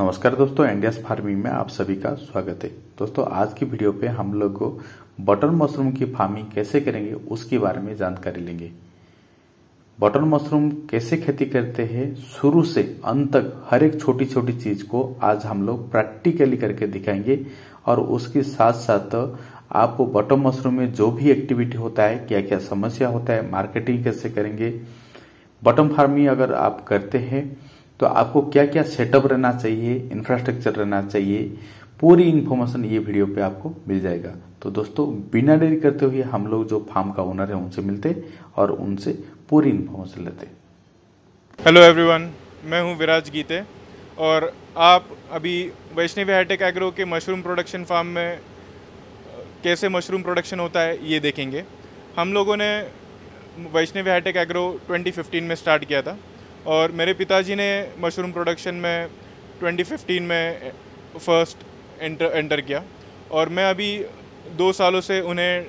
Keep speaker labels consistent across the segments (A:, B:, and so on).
A: नमस्कार दोस्तों Indians farming में आप सभी का स्वागत है दोस्तों आज की वीडियो पे हम लोग को बटर मशरूम की फार्मिंग कैसे करेंगे उसके बारे में जानकारी लेंगे बटर मशरूम कैसे खेती करते हैं शुरू से अंत तक हर एक छोटी छोटी चीज को आज हम लोग प्रैक्टिकली करके दिखाएंगे और उसके साथ साथ आपको बटर मशरूम में जो भी एक्टिविटी होता है क्या क्या समस्या होता है मार्केटिंग कैसे करेंगे बटन फार्मिंग अगर आप करते हैं तो आपको क्या क्या सेटअप रहना चाहिए इंफ्रास्ट्रक्चर रहना चाहिए पूरी इन्फॉर्मेशन ये वीडियो पे आपको मिल जाएगा तो दोस्तों बिना देरी करते हुए हम लोग जो फार्म का ओनर है उनसे मिलते और उनसे पूरी इन्फॉर्मेशन लेते हेलो एवरीवन मैं हूँ विराज गीते और आप अभी वैष्णवी हाईटेक एग्रो के मशरूम प्रोडक्शन फार्म में कैसे मशरूम प्रोडक्शन होता है ये देखेंगे हम लोगों ने वैष्णवी हाईटेक एग्रो 2015 में स्टार्ट किया था और मेरे पिताजी ने मशरूम प्रोडक्शन में 2015 में फर्स्ट एंटर एंटर किया और मैं अभी दो सालों से उन्हें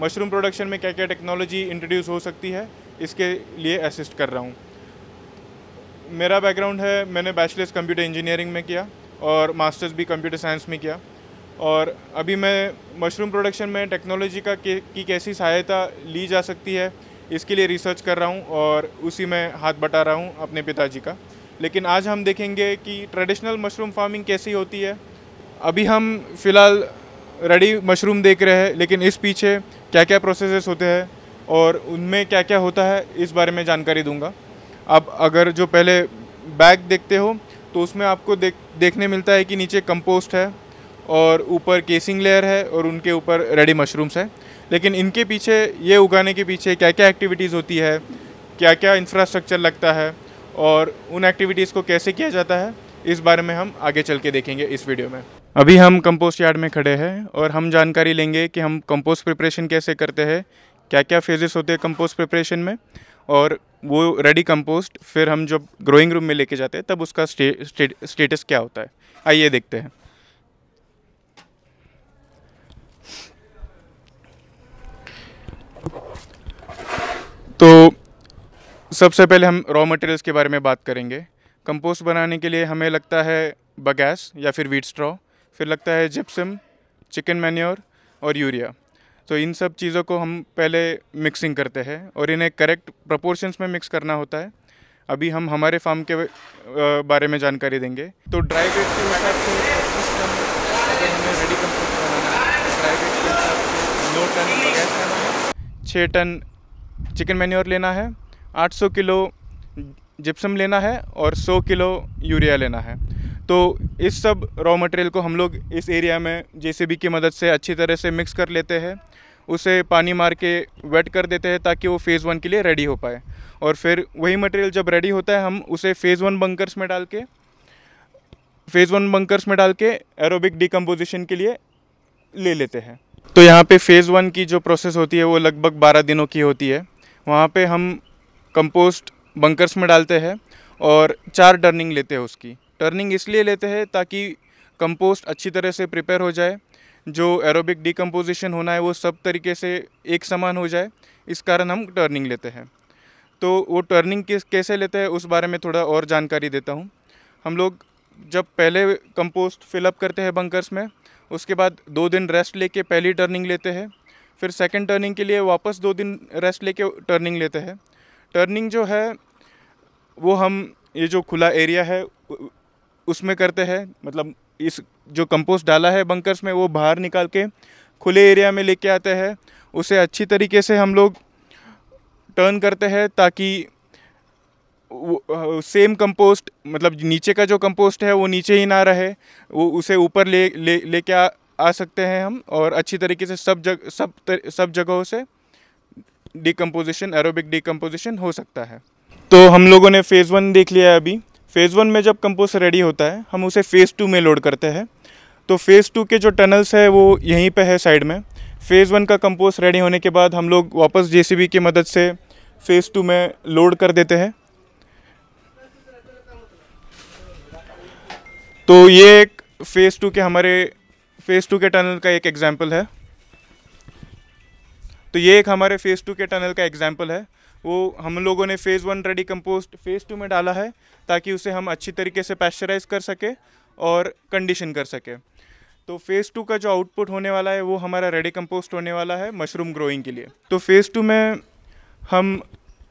A: मशरूम प्रोडक्शन में क्या क्या टेक्नोलॉजी इंट्रोड्यूस हो सकती है इसके लिए असिस्ट कर रहा हूँ मेरा बैकग्राउंड है मैंने बैचलर्स कंप्यूटर इंजीनियरिंग में किया और मास्टर्स भी कंप्यूटर साइंस में किया और अभी मैं मशरूम प्रोडक्शन में टेक्नोलॉजी का की कैसी सहायता ली जा सकती है इसके लिए रिसर्च कर रहा हूँ और उसी में हाथ बटा रहा हूँ अपने पिताजी का लेकिन आज हम देखेंगे कि ट्रेडिशनल मशरूम फार्मिंग कैसी होती है अभी हम फ़िलहाल रेडी मशरूम देख रहे हैं लेकिन इस पीछे क्या क्या प्रोसेसेस होते हैं और उनमें क्या क्या होता है इस बारे में जानकारी दूंगा अब अगर जो पहले बैग देखते हो तो उसमें आपको देख देखने मिलता है कि नीचे कंपोस्ट है और ऊपर केसिंग लेयर है और उनके ऊपर रेडी मशरूम्स है लेकिन इनके पीछे ये उगाने के पीछे क्या क्या एक्टिविटीज़ होती है क्या क्या इंफ्रास्ट्रक्चर लगता है और उन एक्टिविटीज़ को कैसे किया जाता है इस बारे में हम आगे चल के देखेंगे इस वीडियो में अभी हम कंपोस्ट यार्ड में खड़े हैं और हम जानकारी लेंगे कि हम कंपोस्ट प्रिपरेशन कैसे करते हैं क्या क्या फेजेस होते हैं कंपोस्ट प्रिपरेशन में और वो रेडी कंपोस्ट फिर हम जब ग्रोइंग रूम में लेके जाते हैं तब उसका स्टे, स्टे, स्टेटस क्या होता है आइए देखते हैं तो सबसे पहले हम रॉ मटेरियल्स के बारे में बात करेंगे कंपोस्ट बनाने के लिए हमें लगता है बगैस या फिर वीट स्ट्रॉ फिर लगता है जिप्सम चिकन मैन्योर और यूरिया तो इन सब चीज़ों को हम पहले मिक्सिंग करते हैं और इन्हें करेक्ट प्रपोर्शंस में मिक्स करना होता है अभी हम हमारे फार्म के बारे में जानकारी देंगे तो ड्राई वेट के हिसाब से रेडी कंपोस्ट बनाना ड्राई वेट तो के हिसाब से नौ टन छः टन चिकन मैन्योर लेना है 800 किलो जिप्सम लेना है और 100 किलो यूरिया लेना है तो इस सब रॉ मटेरियल को हम लोग इस एरिया में जेसीबी की मदद से अच्छी तरह से मिक्स कर लेते हैं उसे पानी मार के वेट कर देते हैं ताकि वो फ़ेज़ वन के लिए रेडी हो पाए और फिर वही मटेरियल जब रेडी होता है हम उसे फ़ेज़ वन बंकर्स में डाल के फ़ेज़ वन बंकर्स में डाल के एरोबिक डिकम्पोजिशन के लिए ले लेते हैं तो यहाँ पे फ़ेज़ वन की जो प्रोसेस होती है वो लगभग बारह दिनों की होती है वहाँ पे हम कंपोस्ट बंकर्स में डालते हैं और चार टर्निंग लेते हैं उसकी टर्निंग इसलिए लेते हैं ताकि कंपोस्ट अच्छी तरह से प्रिपेयर हो जाए जो एरोबिक डिकम्पोजिशन होना है वो सब तरीके से एक समान हो जाए इस कारण हम टर्निंग लेते हैं तो वो टर्निंग किस कैसे लेते हैं उस बारे में थोड़ा और जानकारी देता हूँ हम लोग जब पहले कंपोस्ट फिलअप करते हैं बंकर्स में उसके बाद दो दिन रेस्ट लेके पहली टर्निंग लेते हैं फिर सेकेंड टर्निंग के लिए वापस दो दिन रेस्ट लेके टर्निंग लेते हैं टर्निंग जो है वो हम ये जो खुला एरिया है उसमें करते हैं मतलब इस जो कंपोस्ट डाला है बंकर्स में वो बाहर निकाल के खुले एरिया में लेके आते हैं उसे अच्छी तरीके से हम लोग टर्न करते हैं ताकि सेम कंपोस्ट मतलब नीचे का जो कंपोस्ट है वो नीचे ही ना रहे वो उसे ऊपर ले ले लेके आ सकते हैं हम और अच्छी तरीके से सब जग सब तर, सब जगहों से डिकम्पोजिशन एरोबिक डिकम्पोजिशन हो सकता है तो हम लोगों ने फ़ेज़ वन देख लिया है अभी फ़ेज़ वन में जब कंपोस्ट रेडी होता है हम उसे फ़ेज़ टू में लोड करते हैं तो फ़ेज़ टू के जो टनल्स है वो यहीं पे है साइड में फ़ेज़ वन का कंपोस्ट रेडी होने के बाद हम लोग वापस जे की मदद से फ़ेज़ टू में लोड कर देते हैं तो ये एक फ़ेज़ टू के हमारे फ़ेज़ टू के टनल का एक एग्ज़ाम्पल है तो ये एक हमारे फ़ेज़ टू के टनल का एग्ज़ाम्पल है वो हम लोगों ने phase one ready compost phase two में डाला है ताकि उसे हम अच्छी तरीके से पैस्चराइज कर सके और कंडीशन कर सके तो फ़ेज़ टू का जो आउटपुट होने वाला है वो हमारा रेडी कंपोस्ट होने वाला है मशरूम ग्रोइंग के लिए तो फ़ेज़ टू में हम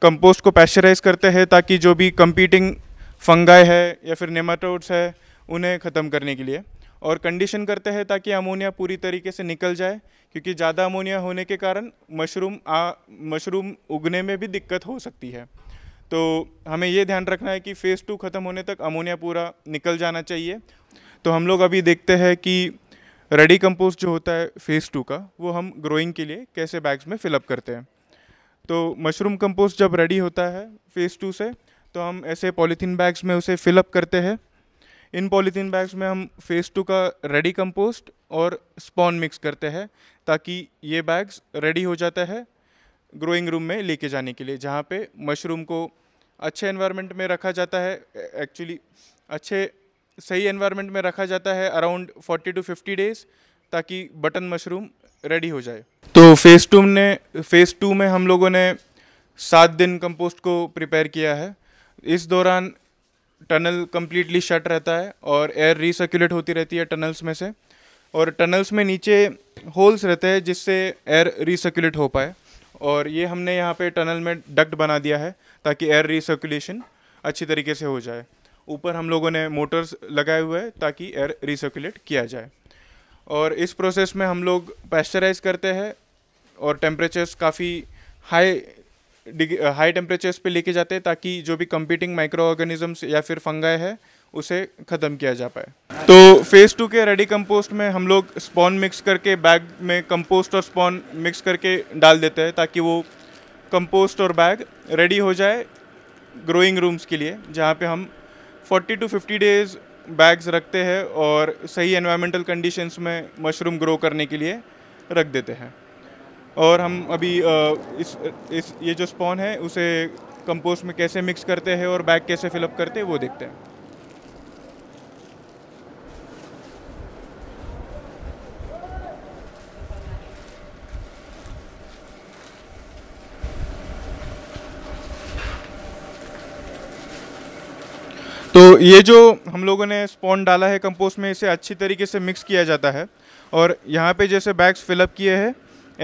A: कंपोस्ट को पैस्चराइज करते हैं ताकि जो भी कंपीटिंग फंगाई है या फिर नेमाटोड्स है उन्हें ख़त्म करने के लिए और कंडीशन करते हैं ताकि अमोनिया पूरी तरीके से निकल जाए क्योंकि ज़्यादा अमोनिया होने के कारण मशरूम आ मशरूम उगने में भी दिक्कत हो सकती है तो हमें ये ध्यान रखना है कि फ़ेज़ टू ख़त्म होने तक अमोनिया पूरा निकल जाना चाहिए तो हम लोग अभी देखते हैं कि रेडी कंपोस्ट जो होता है फ़ेज़ टू का वो हम ग्रोइंग के लिए कैसे बैग्स में फिलअप करते हैं तो मशरूम कंपोस्ट जब रेडी होता है फ़ेज़ टू से तो हम ऐसे पॉलीथीन बैग्स में उसे फिलअप करते हैं इन पॉलीथीन बैग्स में हम फेज़ टू का रेडी कंपोस्ट और स्पॉन मिक्स करते हैं ताकि ये बैग्स रेडी हो जाता है ग्रोइंग रूम में लेके जाने के लिए जहाँ पे मशरूम को अच्छे एनवायरनमेंट में रखा जाता है एक्चुअली अच्छे सही एनवायरनमेंट में रखा जाता है अराउंड 40 टू 50 डेज़ ताकि बटन मशरूम रेडी हो जाए तो फेज़ टू ने फेज़ टू में हम लोगों ने सात दिन कंपोस्ट को प्रिपेयर किया है इस दौरान टनल कम्प्लीटली शट रहता है और एयर रिसर्कुलेट होती रहती है टनल्स में से और टनल्स में नीचे होल्स रहते हैं जिससे एयर रिसर्कुलेट हो पाए और ये हमने यहाँ पे टनल में डक्ट बना दिया है ताकि एयर रिसर्कुलेशन अच्छी तरीके से हो जाए ऊपर हम लोगों ने मोटर्स लगाए हुए हैं ताकि एयर रिसर्कुलेट किया जाए और इस प्रोसेस में हम लोग पैस्चराइज करते हैं और टेम्परेचर्स काफ़ी हाई हाई टेम्परेचर्स पे लेके जाते हैं ताकि जो भी कंपीटिंग माइक्रो ऑर्गेनिजम्स या फिर फंगाई है उसे ख़त्म किया जा पाए तो फेज़ टू के रेडी कंपोस्ट में हम लोग स्पॉन मिक्स करके बैग में कंपोस्ट और स्पॉन मिक्स करके डाल देते हैं ताकि वो कंपोस्ट और बैग रेडी हो जाए ग्रोइंग रूम्स के लिए जहाँ पे हम 40 टू 50 डेज़ बैग्स रखते हैं और सही एनवायरमेंटल कंडीशंस में मशरूम ग्रो करने के लिए रख देते हैं और हम अभी इस इस ये जो स्पॉन है उसे कंपोस्ट में कैसे मिक्स करते हैं और बैग कैसे फिलअप करते हैं वो देखते हैं तो ये जो हम लोगों ने स्पॉन डाला है कंपोस्ट में इसे अच्छी तरीके से मिक्स किया जाता है और यहाँ पे जैसे बैग्स फिलअप किए हैं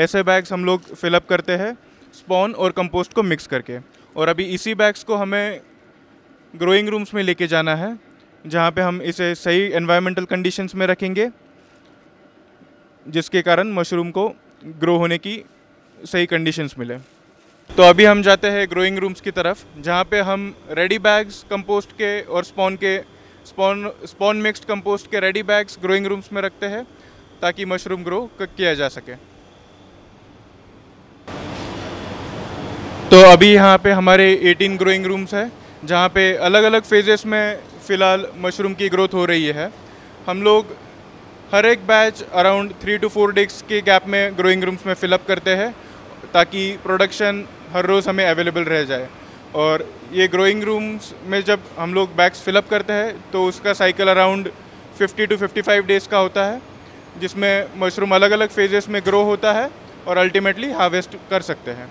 A: ऐसे बैग्स हम लोग फिलअप करते हैं स्पॉन और कंपोस्ट को मिक्स करके और अभी इसी बैग्स को हमें ग्रोइंग रूम्स में लेके जाना है जहाँ पे हम इसे सही एनवायरमेंटल कंडीशंस में रखेंगे जिसके कारण मशरूम को ग्रो होने की सही कंडीशंस मिले तो अभी हम जाते हैं ग्रोइंग रूम्स की तरफ जहाँ पे हम रेडी बैग्स कंपोस्ट के और स्पॉन के स्पॉन स्पॉन मिक्स्ड कंपोस्ट के रेडी बैग्स ग्रोइंग रूम्स में रखते हैं ताकि मशरूम ग्रो किया जा सके तो अभी यहाँ पे हमारे 18 ग्रोइंग रूम्स है जहाँ पे अलग अलग फेजेस में फ़िलहाल मशरूम की ग्रोथ हो रही है हम लोग हर एक batch around three two four days के गैप में ग्रोइंग रूम्स में फिलअप करते हैं ताकि प्रोडक्शन हर रोज़ हमें अवेलेबल रह जाए और ये ग्रोइंग रूम्स में जब हम लोग बैग्स फिलअप करते हैं तो उसका साइकिल अराउंड 50 टू 55 डेज़ का होता है जिसमें मशरूम अलग अलग फेजेस में ग्रो होता है और अल्टीमेटली हार्वेस्ट कर सकते हैं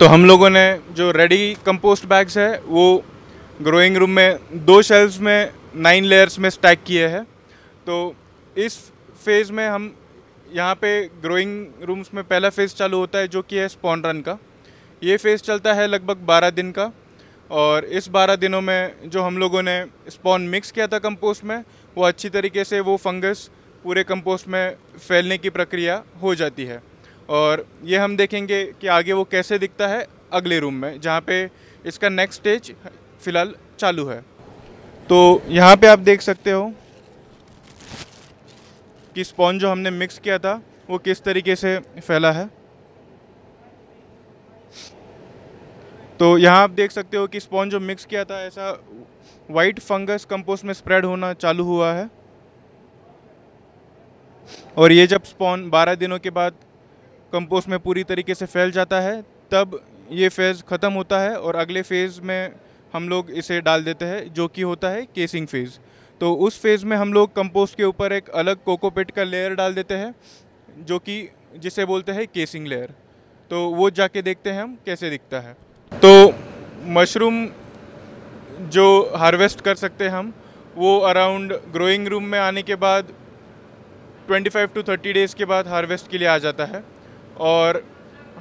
A: तो हम लोगों ने जो रेडी कंपोस्ट बैग्स है वो ग्रोइंग रूम में दो शेल्व में नाइन लेयर्स में स्टैक किए हैं तो इस फेज़ में हम यहाँ पे ग्रोइंग रूम्स में पहला फेज़ चालू होता है जो कि है स्पॉन रन का ये फेज़ चलता है लगभग 12 दिन का और इस 12 दिनों में जो हम लोगों ने स्पॉन मिक्स किया था कंपोस्ट में वो अच्छी तरीके से वो फंगस पूरे कंपोस्ट में फैलने की प्रक्रिया हो जाती है और ये हम देखेंगे कि आगे वो कैसे दिखता है अगले रूम में जहाँ पे इसका नेक्स्ट स्टेज फ़िलहाल चालू है तो यहाँ पे आप देख सकते हो कि स्पॉन्ज जो हमने मिक्स किया था वो किस तरीके से फैला है तो यहाँ आप देख सकते हो कि स्पॉन्ज जो मिक्स किया था ऐसा वाइट फंगस कंपोस्ट में स्प्रेड होना चालू हुआ है और ये जब स्पॉन 12 दिनों के बाद कंपोस्ट में पूरी तरीके से फैल जाता है तब ये फेज़ ख़त्म होता है और अगले फेज़ में हम लोग इसे डाल देते हैं जो कि होता है केसिंग फेज़ तो उस फेज़ में हम लोग कंपोस्ट के ऊपर एक अलग कोकोपेट का लेयर डाल देते हैं जो कि जिसे बोलते हैं केसिंग लेयर तो वो जाके देखते हैं हम कैसे दिखता है तो मशरूम जो हार्वेस्ट कर सकते हैं हम वो अराउंड ग्रोइंग रूम में आने के बाद 25 टू थर्टी डेज़ के बाद हार्वेस्ट के लिए आ जाता है और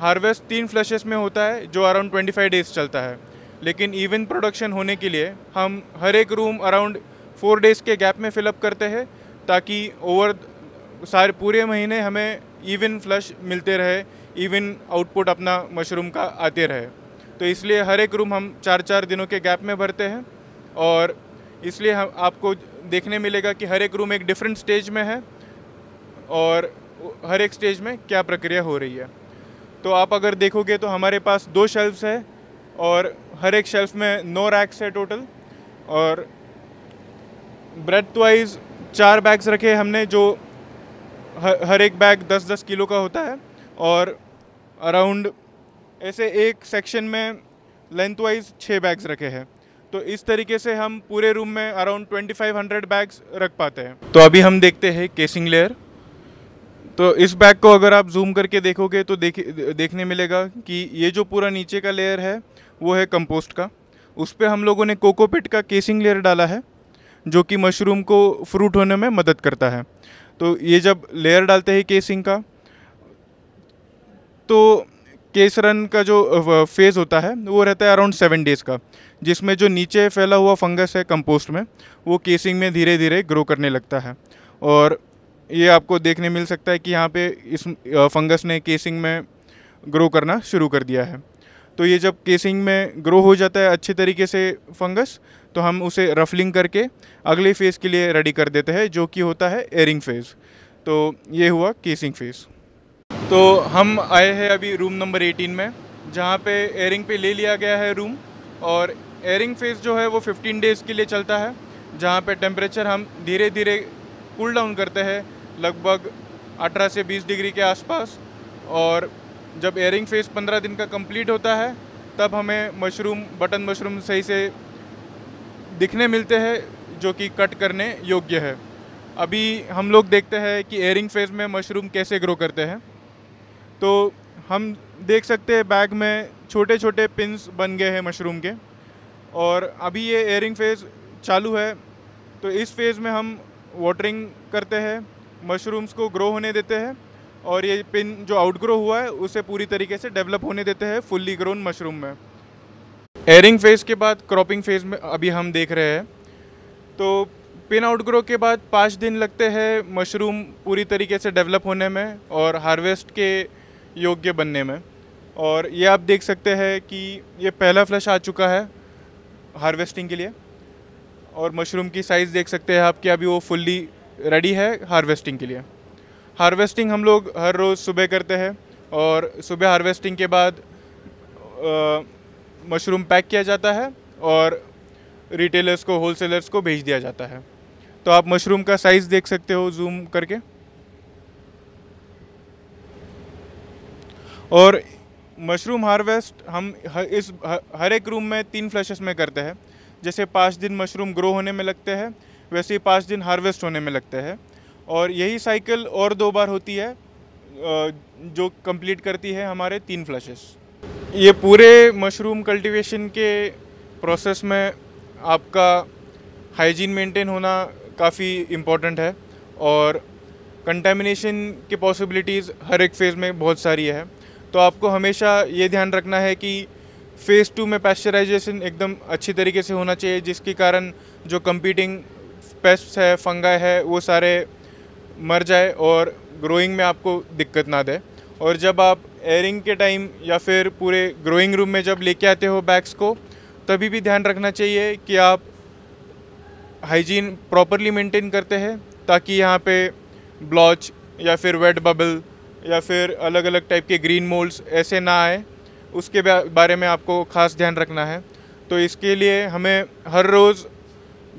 A: हार्वेस्ट तीन फ्लैशेस में होता है जो अराउंड 25 डेज चलता है लेकिन इवन प्रोडक्शन होने के लिए हम हर एक रूम अराउंड फोर डेज़ के गैप में फिलअप करते हैं ताकि ओवर सारे पूरे महीने हमें इवन फ्लश मिलते रहे इवन आउटपुट अपना मशरूम का आते रहे तो इसलिए हर एक रूम हम चार चार दिनों के गैप में भरते हैं और इसलिए हम आपको देखने मिलेगा कि हर एक रूम एक डिफरेंट स्टेज में है और हर एक स्टेज में क्या प्रक्रिया हो रही है तो आप अगर देखोगे तो हमारे पास दो शेल्फ्स है और हर एक शेल्फ में नौ रैक्स है टोटल और ब्रेथ वाइज चार बैग्स रखे हमने जो हर एक बैग दस दस किलो का होता है और अराउंड ऐसे एक सेक्शन में लेंथ वाइज छः बैग्स रखे हैं तो इस तरीके से हम पूरे रूम में अराउंड 2500 बैग्स रख पाते हैं तो अभी हम देखते हैं केसिंग लेयर तो इस बैग को अगर आप जूम करके देखोगे तो देख देखने मिलेगा कि ये जो पूरा नीचे का लेयर है वो है कंपोस्ट का उस पर हम लोगों ने कोकोपिट का केसिंग लेयर डाला है जो कि मशरूम को फ्रूट होने में मदद करता है तो ये जब लेयर डालते हैं केसिंग का तो केसरन का जो फेज़ होता है वो रहता है अराउंड सेवन डेज़ का जिसमें जो नीचे फैला हुआ फंगस है कंपोस्ट में वो केसिंग में धीरे धीरे ग्रो करने लगता है और ये आपको देखने मिल सकता है कि यहाँ पे इस फंगस ने केसिंग में ग्रो करना शुरू कर दिया है तो ये जब केसिंग में ग्रो हो जाता है अच्छे तरीके से फंगस तो हम उसे रफलिंग करके अगले फेज़ के लिए रेडी कर देते हैं जो कि होता है एयरिंग फेज़ तो ये हुआ केसिंग फेज़ तो हम आए हैं अभी रूम नंबर 18 में जहाँ पे एयरिंग पे ले लिया गया है रूम और एयरिंग फेज़ जो है वो 15 डेज़ के लिए चलता है जहाँ पे टेम्परेचर हम धीरे धीरे कूल डाउन करते हैं लगभग 18 से 20 डिग्री के आसपास और जब एयरिंग फेज 15 दिन का कंप्लीट होता है तब हमें मशरूम बटन मशरूम सही से दिखने मिलते हैं जो कि कट करने योग्य है अभी हम लोग देखते हैं कि एयरिंग फेज़ में मशरूम कैसे ग्रो करते हैं तो हम देख सकते हैं बैग में छोटे छोटे पिंस बन गए हैं मशरूम के और अभी ये एयरिंग फेज़ चालू है तो इस फेज़ में हम वाटरिंग करते हैं मशरूम्स को ग्रो होने देते हैं और ये पिन जो आउटग्रो हुआ है उसे पूरी तरीके से डेवलप होने देते हैं फुल्ली ग्रोन मशरूम में एयरिंग फेज़ के बाद क्रॉपिंग फेज़ में अभी हम देख रहे हैं तो पिन आउटग्रो के बाद पाँच दिन लगते हैं मशरूम पूरी तरीके से डेवलप होने में और हार्वेस्ट के योग्य बनने में और ये आप देख सकते हैं कि ये पहला फ्लश आ चुका है हार्वेस्टिंग के लिए और मशरूम की साइज़ देख सकते हैं आप कि अभी वो फुल्ली रेडी है हार्वेस्टिंग के लिए हार्वेस्टिंग हम लोग हर रोज़ सुबह करते हैं और सुबह हार्वेस्टिंग के बाद मशरूम पैक किया जाता है और रिटेलर्स को होलसेलर्स को भेज दिया जाता है तो आप मशरूम का साइज़ देख सकते हो जूम करके और मशरूम हार्वेस्ट हम इस हर एक रूम में तीन फ्लैशेस में करते हैं जैसे पाँच दिन मशरूम ग्रो होने में लगते हैं वैसे ही पाँच दिन हार्वेस्ट होने में लगते हैं और यही साइकिल और दो बार होती है जो कंप्लीट करती है हमारे तीन फ्लशेस ये पूरे मशरूम कल्टीवेशन के प्रोसेस में आपका हाइजीन मेंटेन होना काफ़ी इम्पोर्टेंट है और कंटेमिनेशन के पॉसिबिलिटीज़ हर एक फेज़ में बहुत सारी है तो आपको हमेशा ये ध्यान रखना है कि फ़ेज़ टू में पैस्चराइजेशन एकदम अच्छी तरीके से होना चाहिए जिसके कारण जो कंपीटिंग पेस्ट है फंगा है वो सारे मर जाए और ग्रोइंग में आपको दिक्कत ना दे और जब आप एयरिंग के टाइम या फिर पूरे ग्रोइंग रूम में जब लेके आते हो बैग्स को तभी भी ध्यान रखना चाहिए कि आप हाइजीन प्रॉपरली मेंटेन करते हैं ताकि यहाँ पे ब्लॉच या फिर वेट बबल या फिर अलग अलग टाइप के ग्रीन मोल्ड्स ऐसे ना आए उसके बारे में आपको खास ध्यान रखना है तो इसके लिए हमें हर रोज़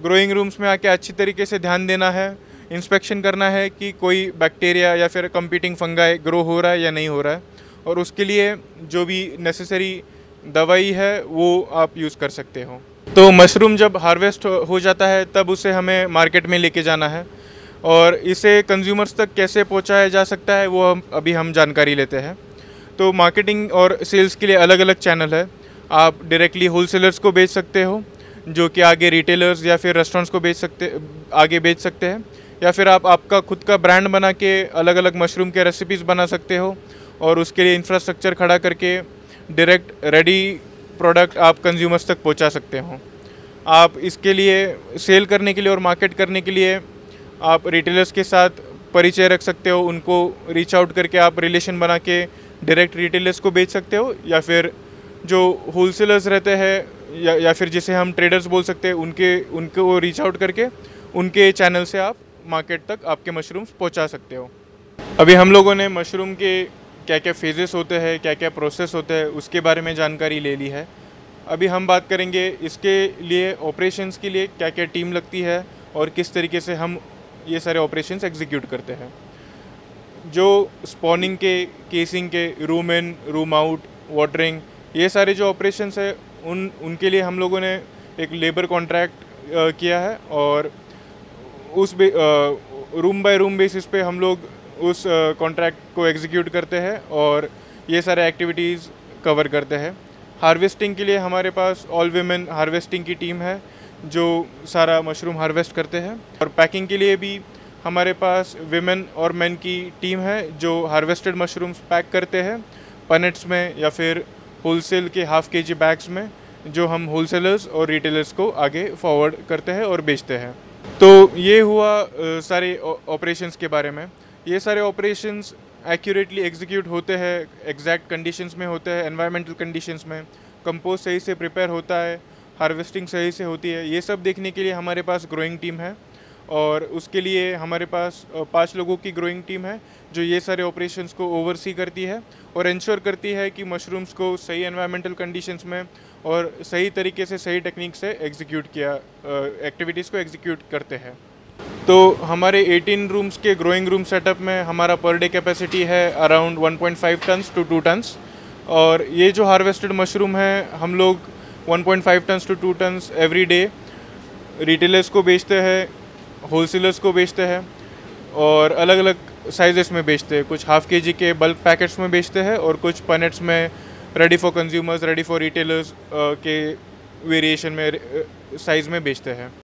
A: ग्रोइंग रूम्स में आके अच्छी तरीके से ध्यान देना है इंस्पेक्शन करना है कि कोई बैक्टीरिया या फिर कंपीटिंग फंगाई ग्रो हो रहा है या नहीं हो रहा है और उसके लिए जो भी नेसेसरी दवाई है वो आप यूज़ कर सकते हो तो मशरूम जब हार्वेस्ट हो जाता है तब उसे हमें मार्केट में लेके जाना है और इसे कंज्यूमर्स तक कैसे पहुँचाया जा सकता है वो हम अभी हम जानकारी लेते हैं तो मार्केटिंग और सेल्स के लिए अलग अलग चैनल है आप डायरेक्टली होलसेलर्स को बेच सकते हो जो कि आगे रिटेलर्स या फिर रेस्टोरेंट्स को बेच सकते आगे बेच सकते हैं या फिर आप आपका खुद का ब्रांड बना के अलग अलग मशरूम के रेसिपीज़ बना सकते हो और उसके लिए इंफ्रास्ट्रक्चर खड़ा करके डायरेक्ट रेडी प्रोडक्ट आप कंज्यूमर्स तक पहुंचा सकते हो आप इसके लिए सेल करने के लिए और मार्केट करने के लिए आप रिटेलर्स के साथ परिचय रख सकते हो उनको रीच आउट करके आप रिलेशन बना के डायरेक्ट रिटेलर्स को बेच सकते हो या फिर जो होलसेलर्स रहते हैं या या फिर जिसे हम ट्रेडर्स बोल सकते हैं उनके उनको रीच आउट करके उनके चैनल से आप मार्केट तक आपके मशरूम्स पहुंचा सकते हो अभी हम लोगों ने मशरूम के क्या क्या फेजेस होते हैं क्या क्या प्रोसेस होते हैं उसके बारे में जानकारी ले ली है अभी हम बात करेंगे इसके लिए ऑपरेशंस के लिए क्या क्या टीम लगती है और किस तरीके से हम ये सारे ऑपरेशंस एग्जीक्यूट करते हैं जो स्पॉनिंग के केसिंग के room in room out watering ये सारे जो ऑपरेशंस है उन उनके लिए हम लोगों ने एक लेबर कॉन्ट्रैक्ट किया है और उस bay, room by room basis पे हम लोग उस कॉन्ट्रैक्ट को एग्जीक्यूट करते हैं और ये सारे एक्टिविटीज़ कवर करते हैं हार्वेस्टिंग के लिए हमारे पास ऑल वेमेन हार्वेस्टिंग की टीम है जो सारा मशरूम हार्वेस्ट करते हैं और पैकिंग के लिए भी हमारे पास वेमेन और मेन की टीम है जो हार्वेस्टेड मशरूम्स पैक करते हैं पनेट्स में या फिर होलसेल के हाफ के जी बैग्स में जो हम होलसेलर्स और रिटेलर्स को आगे फॉरवर्ड करते हैं और बेचते हैं तो ये हुआ सारे ऑपरेशंस के बारे में ये सारे ऑपरेशंस एक्यूरेटली एग्जीक्यूट होते हैं एग्जैक्ट कंडीशंस में होते हैं एनवायरमेंटल कंडीशंस में कंपोज सही से प्रिपेयर होता है हार्वेस्टिंग सही से होती है ये सब देखने के लिए हमारे पास ग्रोइंग टीम है और उसके लिए हमारे पास पाँच लोगों की ग्रोइंग टीम है जो ये सारे ऑपरेशंस को ओवरसी करती है और इंश्योर करती है कि मशरूम्स को सही एनवायरमेंटल कंडीशंस में और सही तरीके से सही टेक्निक से एग्जीक्यूट किया एक्टिविटीज़ को एग्जीक्यूट करते हैं तो हमारे 18 रूम्स के ग्रोइंग रूम सेटअप में हमारा पर डे कैपेसिटी है around 1.5 tons to two tons और ये जो हार्वेस्टेड मशरूम है हम लोग 1.5 tons to two tons every day retailers को बेचते हैं होलसेलर्स को बेचते हैं और अलग अलग साइजेस में बेचते हैं कुछ हाफ के जी के बल्क पैकेट्स में बेचते हैं और कुछ पनेट्स में ready for consumers ready for retailers के वेरिएशन में साइज़ में बेचते हैं